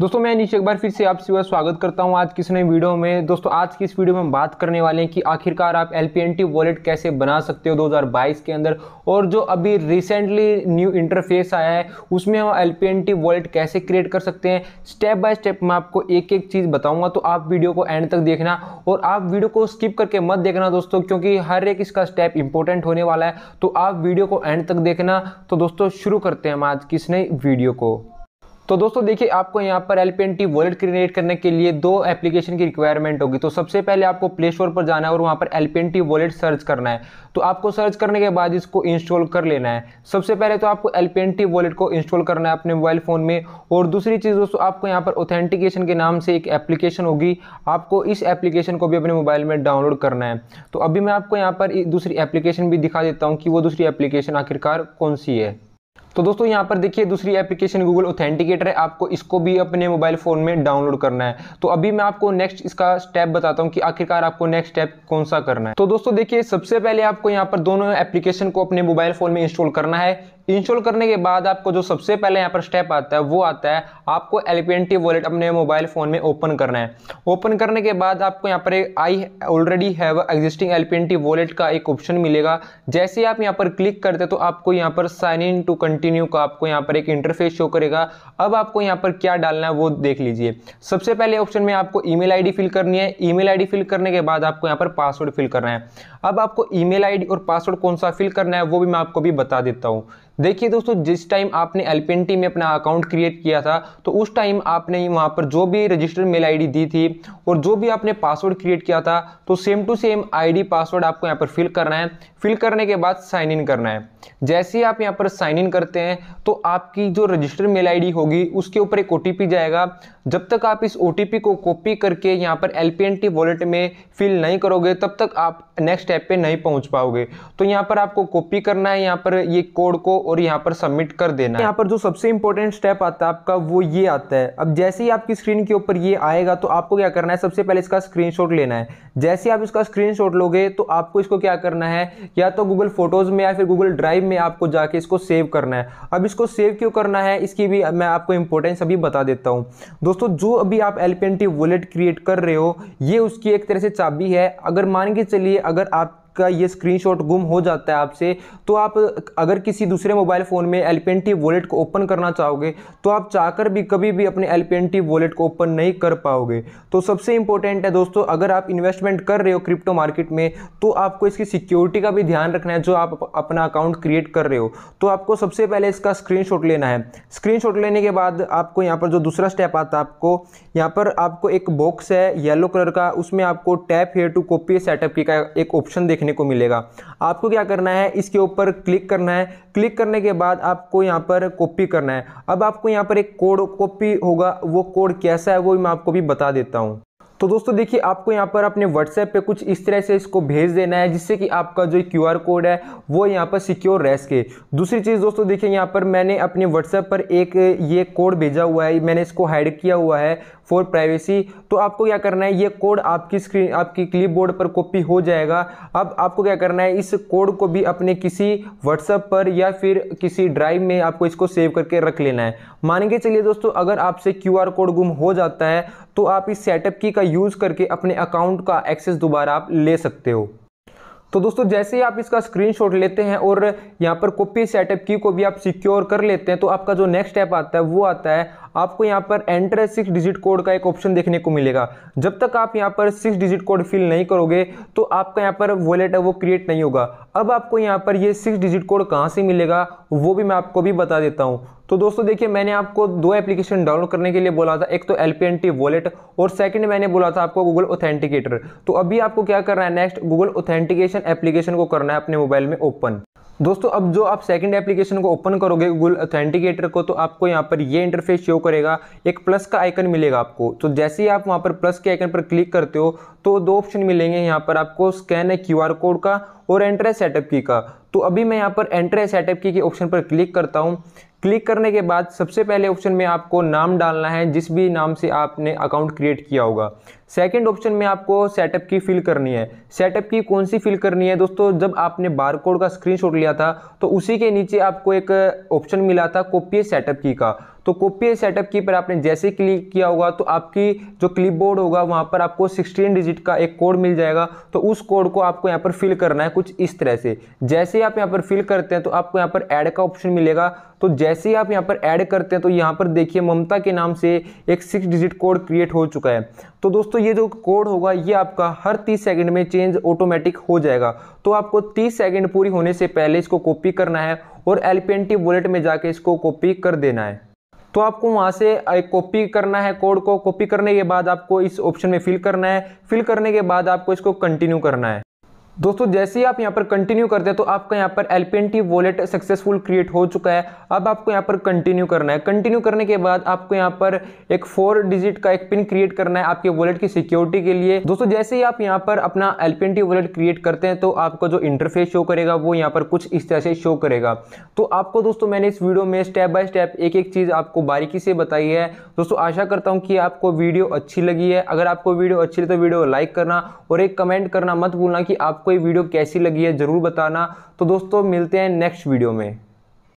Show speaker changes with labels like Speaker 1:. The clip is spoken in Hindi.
Speaker 1: दोस्तों मैं नीचे एक बार फिर से आप सभी स्वागत करता हूं आज किस नई वीडियो में दोस्तों आज की इस वीडियो में हम बात करने वाले हैं कि आखिरकार आप एल पी वॉलेट कैसे बना सकते हो 2022 के अंदर और जो अभी रिसेंटली न्यू इंटरफेस आया है उसमें हम एल पी वॉलेट कैसे क्रिएट कर सकते हैं स्टेप बाय स्टेप मैं आपको एक एक चीज़ बताऊँगा तो आप वीडियो को एंड तक देखना और आप वीडियो को स्किप करके मत देखना दोस्तों क्योंकि हर एक इसका स्टेप इंपॉर्टेंट होने वाला है तो आप वीडियो को एंड तक देखना तो दोस्तों शुरू करते हैं हम आज किस नई वीडियो को तो दोस्तों देखिए आपको यहाँ पर एल वॉलेट क्रिएट करने के लिए दो एप्लीकेशन की रिक्वायरमेंट होगी तो सबसे पहले आपको प्ले स्टोर पर जाना है और वहाँ पर एल वॉलेट सर्च करना है तो आपको सर्च करने के बाद इसको इंस्टॉल कर लेना है सबसे पहले तो आपको एल वॉलेट को इंस्टॉल करना है अपने मोबाइल फ़ोन में और दूसरी चीज़ दोस्तों आपको यहाँ पर ऑथेंटिकेशन के नाम से एक एप्लीकेशन होगी आपको इस एप्लीकेशन को भी अपने मोबाइल में डाउनलोड करना है तो अभी मैं आपको यहाँ पर दूसरी एप्लीकेशन भी दिखा देता हूँ कि वो दूसरी एप्लीकेशन आखिरकार कौन सी है तो दोस्तों यहाँ पर देखिए दूसरी एप्लीकेशन गूगल ऑथेंटिकेटर है आपको इसको भी अपने मोबाइल फ़ोन में डाउनलोड करना है तो अभी मैं आपको नेक्स्ट इसका स्टेप बताता हूँ कि आखिरकार आपको नेक्स्ट स्टेप कौन सा करना है तो दोस्तों देखिए सबसे पहले आपको यहाँ पर दोनों एप्लीकेशन को अपने मोबाइल फ़ोन में इंस्टॉल करना है इंस्टॉल करने के बाद आपको जो सबसे पहले यहाँ पर स्टेप आता है वो आता है आपको एलिपेंटी वॉलेट अपने मोबाइल फ़ोन में ओपन करना है ओपन करने के बाद आपको यहाँ पर आई ऑलरेडी हैव एग्जिस्टिंग एलिपेंटी वॉलेट का एक ऑप्शन मिलेगा जैसे आप यहाँ पर क्लिक करते हैं तो आपको यहाँ पर sign in to continue continue का आपको यहाँ पर एक इंटरफेस शो करेगा अब आपको यहाँ पर क्या डालना है वो देख लीजिए सबसे पहले ऑप्शन में आपको ई मेल फिल करनी है ई मेल फिल करने के बाद आपको यहाँ पर पासवर्ड फिल करना है अब आपको ई मेल और पासवर्ड कौन सा फिल करना है वो भी मैं आपको भी बता देता हूँ देखिए दोस्तों जिस टाइम आपने एल में अपना अकाउंट क्रिएट किया था तो उस टाइम आपने वहाँ पर जो भी रजिस्टर मेल आईडी दी थी और जो भी आपने पासवर्ड क्रिएट किया था तो same to same ID password आपको यहाँ पर फिल करना है फिल करने के बाद साइन इन करना है जैसे ही आप यहाँ पर साइन इन करते हैं तो आपकी जो रजिस्टर मेल आई होगी उसके ऊपर एक ओ जाएगा जब तक आप इस ओ को कॉपी करके यहाँ पर एल पी वॉलेट में फिल नहीं करोगे तब तक आप नेक्स्ट स्टेप पे नहीं पहुँच पाओगे तो यहाँ पर आपको कॉपी करना है यहाँ पर ये कोड को और यहाँ पर सबमिट कर देना है यहाँ पर जो सबसे इंपॉर्टेंट स्टेप आता है आपका वो ये आता है अब जैसे ही आपकी स्क्रीन के ऊपर ये आएगा तो आपको क्या करना है सबसे पहले इसका स्क्रीन लेना है जैसे आप इसका स्क्रीन लोगे तो आपको इसको क्या करना है या तो गूगल फोटोज़ में या फिर गूगल ड्राइव में आपको जाके इसको सेव करना है अब इसको सेव क्यों करना है इसकी भी मैं आपको इंपॉर्टेंस अभी बता देता हूँ दोस्तों दोस्तों जो अभी आप एल वॉलेट क्रिएट कर रहे हो ये उसकी एक तरह से चाबी है अगर मान के चलिए अगर आप का ये स्क्रीनशॉट गुम हो जाता है आपसे तो आप अगर किसी दूसरे मोबाइल फ़ोन में एल वॉलेट को ओपन करना चाहोगे तो आप चाहकर भी कभी भी अपने एल वॉलेट को ओपन नहीं कर पाओगे तो सबसे इंपॉर्टेंट है दोस्तों अगर आप इन्वेस्टमेंट कर रहे हो क्रिप्टो मार्केट में तो आपको इसकी सिक्योरिटी का भी ध्यान रखना है जो आप अपना अकाउंट क्रिएट कर रहे हो तो आपको सबसे पहले इसका स्क्रीन लेना है स्क्रीन लेने के बाद आपको यहाँ पर जो दूसरा स्टेप आता है आपको यहाँ पर आपको एक बॉक्स है येलो कलर का उसमें आपको tap here to copy setup key का एक ऑप्शन देखने देखने को मिलेगा आपको क्या करना है इसके ऊपर क्लिक करना है क्लिक करने के बाद आपको यहाँ पर कॉपी करना है अब आपको यहाँ पर एक कोड कॉपी होगा वो कोड कैसा है वो मैं आपको भी बता देता हूँ तो दोस्तों देखिए आपको यहाँ पर अपने व्हाट्सएप पे कुछ इस तरह से इसको भेज देना है जिससे कि आपका जो क्यू कोड है वो यहाँ पर सिक्योर रह सके दूसरी चीज़ दोस्तों देखिए यहाँ पर मैंने अपने व्हाट्सएप पर एक ये कोड भेजा हुआ है मैंने इसको हाइड किया हुआ है फॉर प्राइवेसी तो आपको क्या करना है ये कोड आपकी स्क्रीन आपकी क्लिप पर कॉपी हो जाएगा अब आपको क्या करना है इस कोड को भी अपने किसी व्हाट्सएप पर या फिर किसी ड्राइव में आपको इसको सेव करके रख लेना है मान के चलिए दोस्तों अगर आपसे क्यू कोड गुम हो जाता है तो आप इस सेटअप की का यूज़ करके अपने अकाउंट का एक्सेस दोबारा आप ले सकते हो तो दोस्तों जैसे ही आप इसका स्क्रीनशॉट लेते हैं और यहाँ पर कॉपी सेटअप की को भी आप सिक्योर कर लेते हैं तो आपका जो नेक्स्ट स्टेप आता है वो आता है आपको यहाँ पर एंटर सिक्स डिजिट कोड का एक ऑप्शन देखने को मिलेगा जब तक आप यहाँ पर सिक्स डिजिट कोड फिल नहीं करोगे तो आपका यहाँ पर वॉलेट है वो क्रिएट नहीं होगा अब आपको यहाँ पर ये सिक्स डिजिट कोड कहाँ से मिलेगा वो भी मैं आपको भी बता देता हूँ तो दोस्तों देखिए मैंने आपको दो एप्लीकेशन डाउनलोड करने के लिए बोला था एक तो एल पी वॉलेट और सेकंड मैंने बोला था आपको गूगल ऑथेंटिकेटर तो अभी आपको क्या करना है नेक्स्ट गूगल ऑथेंटिकेशन एप्लीकेशन को करना है अपने मोबाइल में ओपन दोस्तों अब जो आप सेकंड एप्लीकेशन को ओपन करोगे गूगल ऑथेंटिकेटर को तो आपको यहाँ पर ये इंटरफेस शो करेगा एक प्लस का आइकन मिलेगा आपको तो जैसे ही आप वहाँ पर प्लस के आइकन पर क्लिक करते हो तो दो ऑप्शन मिलेंगे यहाँ पर आपको स्कैन है क्यूआर कोड का और एंट्रेस सेटअप की का तो अभी मैं यहाँ पर एंट्रेस सेटअप की के ऑप्शन पर क्लिक करता हूँ क्लिक करने के बाद सबसे पहले ऑप्शन में आपको नाम डालना है जिस भी नाम से आपने अकाउंट क्रिएट किया होगा सेकंड ऑप्शन में आपको सेटअप की फिल करनी है सेटअप की कौन सी फिल करनी है दोस्तों जब आपने बारकोड का स्क्रीनशॉट लिया था तो उसी के नीचे आपको एक ऑप्शन मिला था कॉपी सेटअप की का तो कॉपी सेटअप की पर आपने जैसे क्लिक किया होगा तो आपकी जो क्लिपबोर्ड होगा वहाँ पर आपको 16 डिजिट का एक कोड मिल जाएगा तो उस कोड को आपको यहाँ पर फिल करना है कुछ इस तरह से जैसे ही आप यहाँ पर फिल करते हैं तो आपको यहाँ पर ऐड का ऑप्शन मिलेगा तो जैसे ही आप यहाँ पर ऐड करते हैं तो यहाँ पर देखिए ममता के नाम से एक सिक्स डिजिट कोड क्रिएट हो चुका है तो दोस्तों ये जो कोड होगा ये आपका हर तीस सेकेंड में चेंज ऑटोमेटिक हो जाएगा तो आपको तीस सेकेंड पूरी होने से पहले इसको कॉपी करना है और एल पी वॉलेट में जाके इसको कॉपी कर देना है तो आपको वहाँ से कॉपी करना है कोड को कॉपी करने के बाद आपको इस ऑप्शन में फिल करना है फिल करने के बाद आपको इसको कंटिन्यू करना है दोस्तों जैसे ही आप यहाँ पर कंटिन्यू करते हैं तो आपका यहाँ पर L P wallet successful create हो चुका है अब आपको यहाँ पर कंटिन्यू करना है कंटिन्यू करने के बाद आपको यहाँ पर एक फोर डिजिट का एक पिन क्रिएट करना है आपके वॉलेट की सिक्योरिटी के लिए दोस्तों जैसे ही आप यहाँ पर अपना एल पी वॉलेट क्रिएट करते हैं तो आपका जो इंटरफेस शो करेगा वो यहाँ पर कुछ इस तरह से शो करेगा तो आपको दोस्तों मैंने इस वीडियो में स्टेप बाय स्टेप एक एक चीज़ आपको बारीकी से बताई है दोस्तों आशा करता हूँ कि आपको वीडियो अच्छी लगी है अगर आपको वीडियो अच्छी लगी तो वीडियो लाइक करना और एक कमेंट करना मत भूलना कि आपको आपको ये वीडियो कैसी लगी है ज़रूर बताना तो दोस्तों मिलते हैं नेक्स्ट वीडियो में